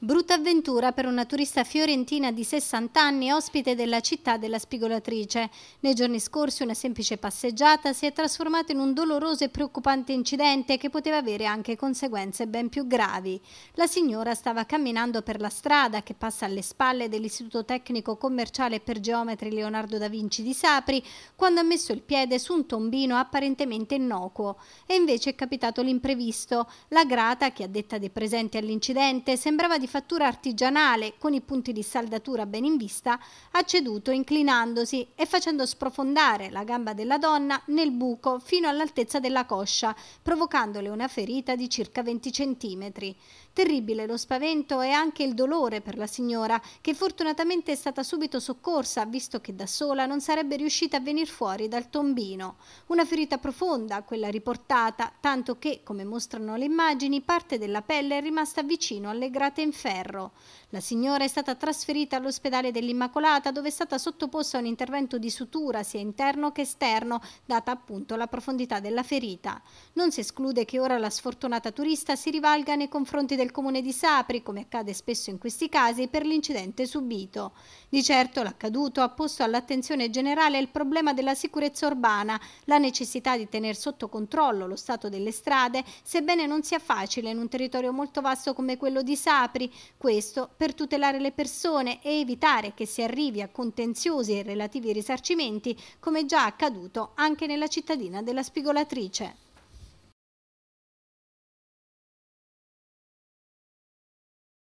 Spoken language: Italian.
Brutta avventura per una turista fiorentina di 60 anni ospite della città della spigolatrice. Nei giorni scorsi una semplice passeggiata si è trasformata in un doloroso e preoccupante incidente che poteva avere anche conseguenze ben più gravi. La signora stava camminando per la strada che passa alle spalle dell'Istituto Tecnico Commerciale per Geometri Leonardo da Vinci di Sapri quando ha messo il piede su un tombino apparentemente innocuo. E invece è capitato l'imprevisto. La grata, che a detta dei presenti all'incidente, sembrava di manifattura artigianale con i punti di saldatura ben in vista, ha ceduto inclinandosi e facendo sprofondare la gamba della donna nel buco fino all'altezza della coscia, provocandole una ferita di circa 20 centimetri. Terribile lo spavento e anche il dolore per la signora, che fortunatamente è stata subito soccorsa, visto che da sola non sarebbe riuscita a venire fuori dal tombino. Una ferita profonda, quella riportata, tanto che, come mostrano le immagini, parte della pelle è rimasta vicino alle grate inferiori ferro. La signora è stata trasferita all'ospedale dell'Immacolata dove è stata sottoposta a un intervento di sutura sia interno che esterno, data appunto la profondità della ferita. Non si esclude che ora la sfortunata turista si rivalga nei confronti del comune di Sapri, come accade spesso in questi casi, per l'incidente subito. Di certo l'accaduto ha posto all'attenzione generale il problema della sicurezza urbana, la necessità di tenere sotto controllo lo stato delle strade, sebbene non sia facile in un territorio molto vasto come quello di Sapri, questo per tutelare le persone e evitare che si arrivi a contenziosi e relativi risarcimenti come già accaduto anche nella cittadina della spigolatrice.